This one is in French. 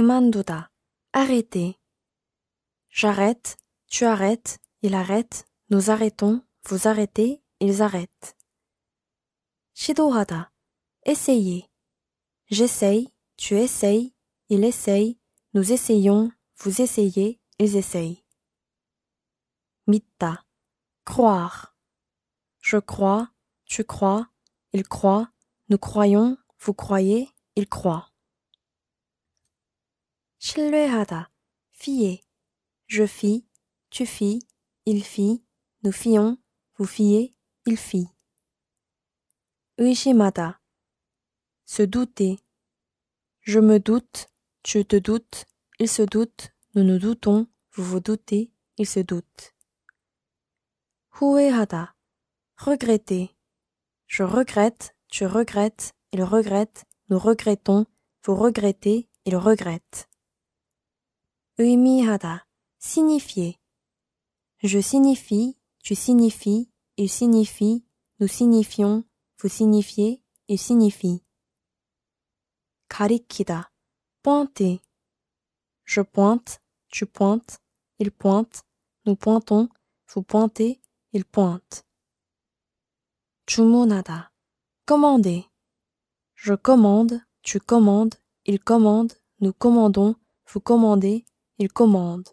arrêtez Arrêter. J'arrête, tu arrêtes, il arrête, nous arrêtons, vous arrêtez, ils arrêtent. 시도하다. Essayer. J'essaye, tu essayes, il essaye, nous essayons, vous essayez, ils essayent. Mitta. Croire. Je crois, tu crois, il croit, nous croyons, vous croyez, il croit. 신뢰하다, fier. Je fie, tu fies, il fie, nous fions, vous fiez, il fit. 의심하다, se douter. Je me doute, tu te doutes, il se doute, nous nous doutons, vous vous doutez, il se doute. 후회하다, regretter. Je regrette, tu regrettes, il regrette, nous regrettons, vous regrettez, il regrette. 의미하다, signifier. Je signifie, tu signifies, il signifie, nous signifions, vous signifiez, il signifie. 가리키다, pointer. Je pointe, tu pointes, il pointe, nous pointons, vous pointez, il pointe. 주문하다, commander. Je commande, tu commandes, il commande, nous commandons, vous commandez, il commande,